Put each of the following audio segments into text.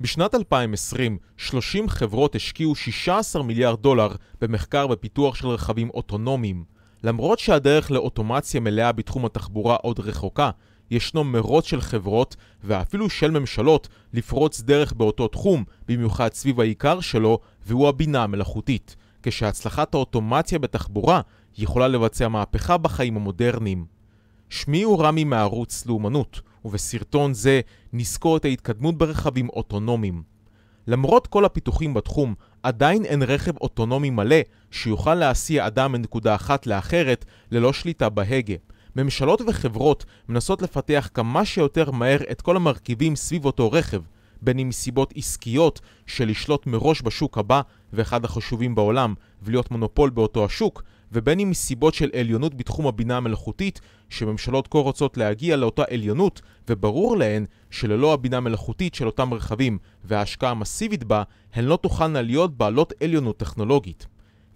בשנת 2020, 30 חברות השקיעו 16 מיליארד דולר במחקר ופיתוח של רכבים אוטונומיים. למרות שהדרך לאוטומציה מלאה בתחום התחבורה עוד רחוקה, ישנו מרוץ של חברות ואפילו של ממשלות לפרוץ דרך באותו תחום, במיוחד סביב העיקר שלו, והוא הבינה המלאכותית, כשהצלחת האוטומציה בתחבורה יכולה לבצע מהפכה בחיים המודרניים. שמי הוא רמי מערוץ לאומנות, ובסרטון זה נזכור את ההתקדמות ברכבים אוטונומיים. למרות כל הפיתוחים בתחום, עדיין אין רכב אוטונומי מלא שיוכל להסיע אדם מנקודה אחת לאחרת ללא שליטה בהגה. ממשלות וחברות מנסות לפתח כמה שיותר מהר את כל המרכיבים סביב אותו רכב, בין אם מסיבות עסקיות של לשלוט מראש בשוק הבא ואחד החשובים בעולם ולהיות מונופול באותו השוק, ובין אם מסיבות של עליונות בתחום הבינה המלאכותית, שממשלות כה רוצות להגיע לאותה עליונות, וברור להן שללא הבינה המלאכותית של אותם רכבים וההשקעה המסיבית בה, הן לא תוכלנה להיות בעלות עליונות טכנולוגית.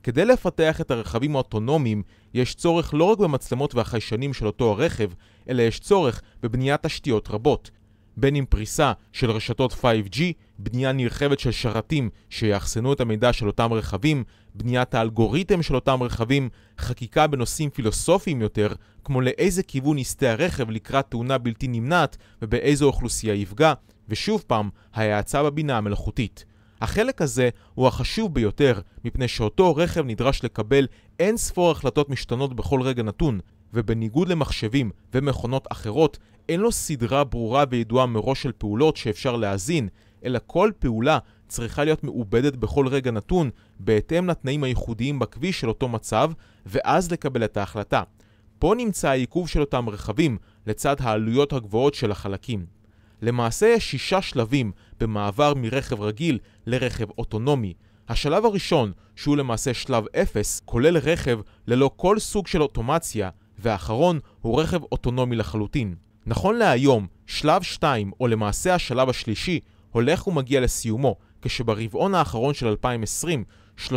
כדי לפתח את הרכבים האוטונומיים, יש צורך לא רק במצלמות והחיישנים של אותו הרכב, אלא יש צורך בבניית תשתיות רבות. בין אם פריסה של רשתות 5G, בנייה נרחבת של שרתים שיאחסנו את המידע של אותם רכבים, בניית האלגוריתם של אותם רכבים, חקיקה בנושאים פילוסופיים יותר, כמו לאיזה כיוון יסטה הרכב לקראת תאונה בלתי נמנעת ובאיזו אוכלוסייה יפגע, ושוב פעם, ההאצה בבינה המלאכותית. החלק הזה הוא החשוב ביותר, מפני שאותו רכב נדרש לקבל אין ספור החלטות משתנות בכל רגע נתון, ובניגוד למחשבים ומכונות אחרות, אין לו סדרה ברורה וידועה מראש של פעולות שאפשר להזין, אלא כל פעולה צריכה להיות מעובדת בכל רגע נתון, בהתאם לתנאים הייחודיים בכביש של אותו מצב, ואז לקבל את ההחלטה. פה נמצא העיכוב של אותם רכבים, לצד העלויות הגבוהות של החלקים. למעשה יש שישה שלבים במעבר מרכב רגיל לרכב אוטונומי. השלב הראשון, שהוא למעשה שלב 0, כולל רכב ללא כל סוג של אוטומציה, והאחרון הוא רכב אוטונומי לחלוטין. נכון להיום, שלב 2, או למעשה השלב השלישי, הולך ומגיע לסיומו, כשברבעון האחרון של 2020, 30%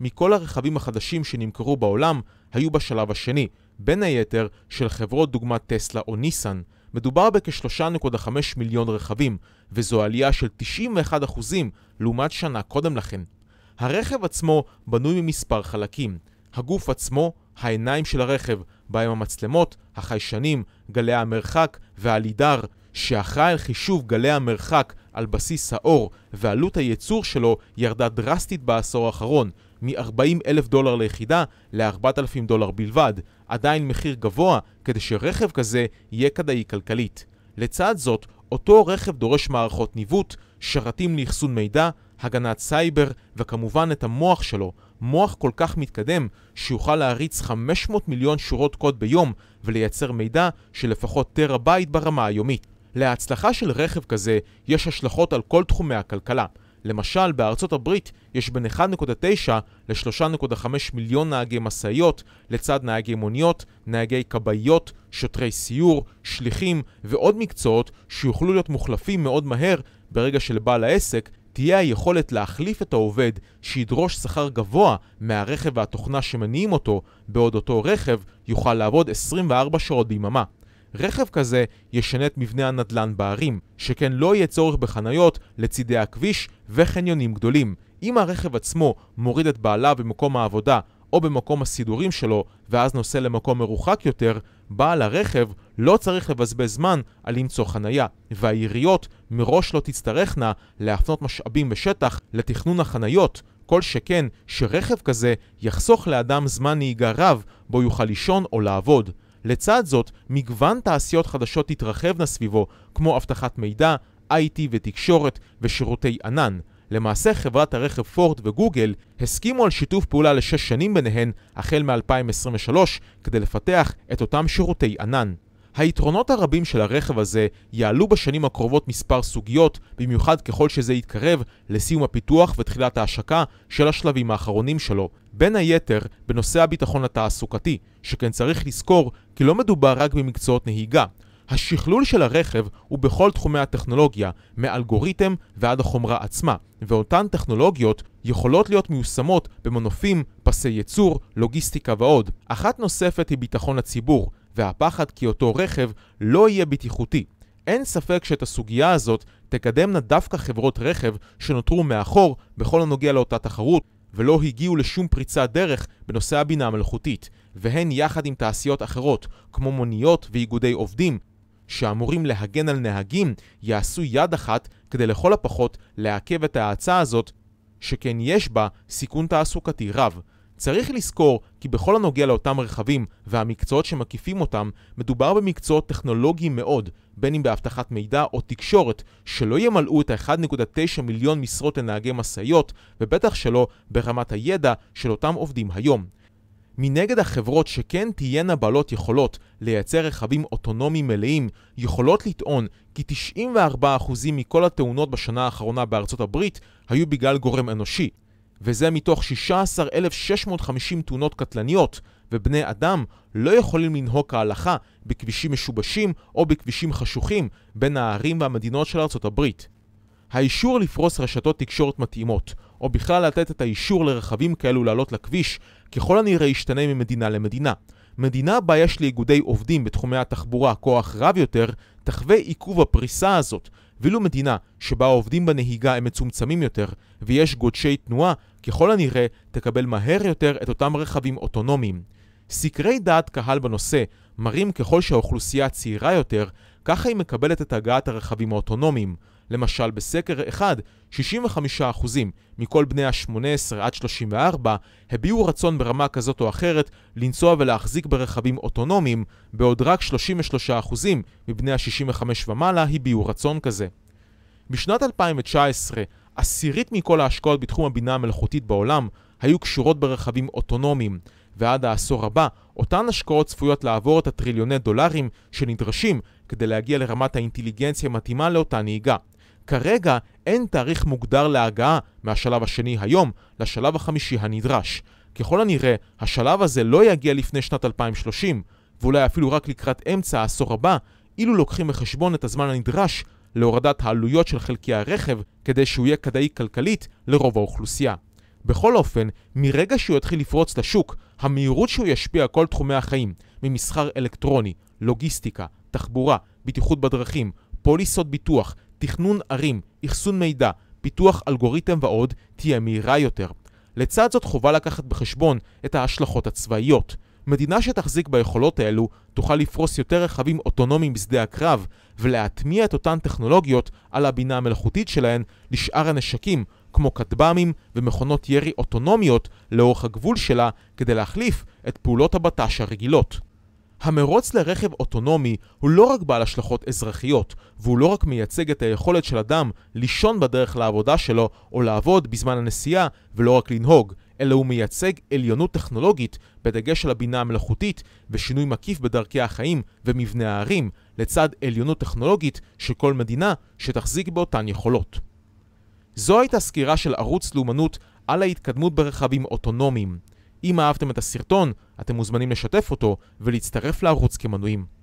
מכל הרכבים החדשים שנמכרו בעולם היו בשלב השני, בין היתר של חברות דוגמת טסלה או ניסן. מדובר בכ-3.5 מיליון רכבים, וזו עלייה של 91% לעומת שנה קודם לכן. הרכב עצמו בנוי ממספר חלקים הגוף עצמו, העיניים של הרכב, בהם המצלמות, החיישנים, גלי המרחק והלידר, שאחראי על חישוב גלי המרחק על בסיס האור ועלות הייצור שלו ירדה דרסטית בעשור האחרון, מ-40 אלף דולר ליחידה ל-4,000 דולר בלבד, עדיין מחיר גבוה כדי שרכב כזה יהיה כדאי כלכלית. לצד זאת, אותו רכב דורש מערכות ניווט, שרתים לאחסון מידע, הגנת סייבר וכמובן את המוח שלו, מוח כל כך מתקדם שיוכל להריץ 500 מיליון שורות קוד ביום ולייצר מידע של לפחות טראבייט ברמה היומית. להצלחה של רכב כזה יש השלכות על כל תחומי הכלכלה. למשל, בארצות הברית יש בין 1.9 ל-3.5 מיליון נהגי משאיות, לצד נהגי מוניות, נהגי כבאיות, שוטרי סיור, שליחים ועוד מקצועות שיוכלו להיות מוחלפים מאוד מהר ברגע שלבעל העסק תהיה היכולת להחליף את העובד שידרוש שכר גבוה מהרכב והתוכנה שמניעים אותו, בעוד אותו רכב יוכל לעבוד 24 שעות ביממה. רכב כזה ישנה את מבנה הנדל"ן בערים, שכן לא יהיה צורך בחניות לצידי הכביש וחניונים גדולים. אם הרכב עצמו מוריד את בעליו במקום העבודה או במקום הסידורים שלו, ואז נוסע למקום מרוחק יותר, בעל הרכב לא צריך לבזבז זמן על למצוא חנייה, והעיריות מראש לא תצטרכנה להפנות משאבים בשטח לתכנון החניות, כל שכן שרכב כזה יחסוך לאדם זמן נהיגה רב בו יוכל לישון או לעבוד. לצד זאת, מגוון תעשיות חדשות תתרחבנה סביבו, כמו אבטחת מידע, IT ותקשורת ושירותי ענן. למעשה חברת הרכב פורד וגוגל הסכימו על שיתוף פעולה לשש שנים ביניהן החל מ-2023 כדי לפתח את אותם שירותי ענן. היתרונות הרבים של הרכב הזה יעלו בשנים הקרובות מספר סוגיות, במיוחד ככל שזה יתקרב לסיום הפיתוח ותחילת ההשקה של השלבים האחרונים שלו, בין היתר בנושא הביטחון התעסוקתי, שכן צריך לזכור כי לא מדובר רק במקצועות נהיגה, השכלול של הרכב הוא בכל תחומי הטכנולוגיה, מאלגוריתם ועד החומרה עצמה, ואותן טכנולוגיות יכולות להיות מיושמות במנופים, פסי ייצור, לוגיסטיקה ועוד. אחת נוספת היא ביטחון הציבור, והפחד כי אותו רכב לא יהיה בטיחותי. אין ספק שאת הסוגיה הזאת תקדמנה דווקא חברות רכב שנותרו מאחור בכל הנוגע לאותה תחרות, ולא הגיעו לשום פריצת דרך בנושא הבינה המלאכותית, והן יחד עם תעשיות אחרות, כמו מוניות ואיגודי עובדים, שאמורים להגן על נהגים יעשו יד אחת כדי לכל הפחות לעכב את ההאצה הזאת, שכן יש בה סיכון תעסוקתי רב. צריך לזכור כי בכל הנוגע לאותם רכבים והמקצועות שמקיפים אותם, מדובר במקצועות טכנולוגיים מאוד, בין אם באבטחת מידע או תקשורת, שלא ימלאו את ה-1.9 מיליון משרות לנהגי משאיות, ובטח שלא ברמת הידע של אותם עובדים היום. מנגד החברות שכן תהיינה בעלות יכולות לייצר רכבים אוטונומיים מלאים, יכולות לטעון כי 94% מכל התאונות בשנה האחרונה בארצות הברית היו בגלל גורם אנושי. וזה מתוך 16,650 תאונות קטלניות, ובני אדם לא יכולים לנהוג כהלכה בכבישים משובשים או בכבישים חשוכים בין הערים והמדינות של ארצות הברית. האישור לפרוס רשתות תקשורת מתאימות, או בכלל לתת את האישור לרכבים כאלו לעלות לכביש, ככל הנראה ישתנה ממדינה למדינה. מדינה בה יש לאיגודי עובדים בתחומי התחבורה כוח רב יותר, תחווה עיכוב הפריסה הזאת, ואילו מדינה שבה העובדים בנהיגה הם מצומצמים יותר, ויש גודשי תנועה, ככל הנראה תקבל מהר יותר את אותם רכבים אוטונומיים. סקרי דעת קהל בנושא מראים ככל שהאוכלוסייה צעירה יותר, ככה היא מקבלת את הגעת הרכבים האוטונומיים. למשל, בסקר אחד, 65% מכל בני ה-18 עד 34 הביעו רצון ברמה כזאת או אחרת לנסוע ולהחזיק ברכבים אוטונומיים, בעוד רק 33% מבני ה-65 ומעלה הביעו רצון כזה. בשנת 2019, עשירית מכל ההשקעות בתחום הבינה המלאכותית בעולם היו קשורות ברכבים אוטונומיים, ועד העשור הבא, אותן השקעות צפויות לעבור את הטריליוני דולרים שנדרשים כדי להגיע לרמת האינטליגנציה המתאימה לאותה נהיגה. כרגע אין תאריך מוגדר להגעה מהשלב השני היום לשלב החמישי הנדרש. ככל הנראה, השלב הזה לא יגיע לפני שנת 2030, ואולי אפילו רק לקראת אמצע העשור הבא, אילו לוקחים בחשבון את הזמן הנדרש להורדת העלויות של חלקי הרכב כדי שהוא יהיה כדאי כלכלית לרוב האוכלוסייה. בכל אופן, מרגע שהוא יתחיל לפרוץ לשוק, המהירות שהוא ישפיע על כל תחומי החיים, ממסחר אלקטרוני, לוגיסטיקה, תחבורה, בטיחות בדרכים, פוליסות ביטוח, תכנון ערים, אחסון מידע, פיתוח אלגוריתם ועוד, תהיה מהירה יותר. לצד זאת חובה לקחת בחשבון את ההשלכות הצבאיות. מדינה שתחזיק ביכולות האלו תוכל לפרוס יותר רכבים אוטונומיים בשדה הקרב ולהטמיע את אותן טכנולוגיות על הבינה המלאכותית שלהן לשאר הנשקים, כמו כטב"מים ומכונות ירי אוטונומיות לאורך הגבול שלה כדי להחליף את פעולות הבט"ש הרגילות. המרוץ לרכב אוטונומי הוא לא רק בעל השלכות אזרחיות, והוא לא רק מייצג את היכולת של אדם לישון בדרך לעבודה שלו או לעבוד בזמן הנסיעה ולא רק לנהוג, אלא הוא מייצג עליונות טכנולוגית, בדגש על הבינה המלאכותית ושינוי מקיף בדרכי החיים ומבנה הערים, לצד עליונות טכנולוגית של כל מדינה שתחזיק באותן יכולות. זו הייתה סקירה של ערוץ לאומנות על ההתקדמות ברכבים אוטונומיים. אם אהבתם את הסרטון, אתם מוזמנים לשתף אותו ולהצטרף לערוץ כמנויים.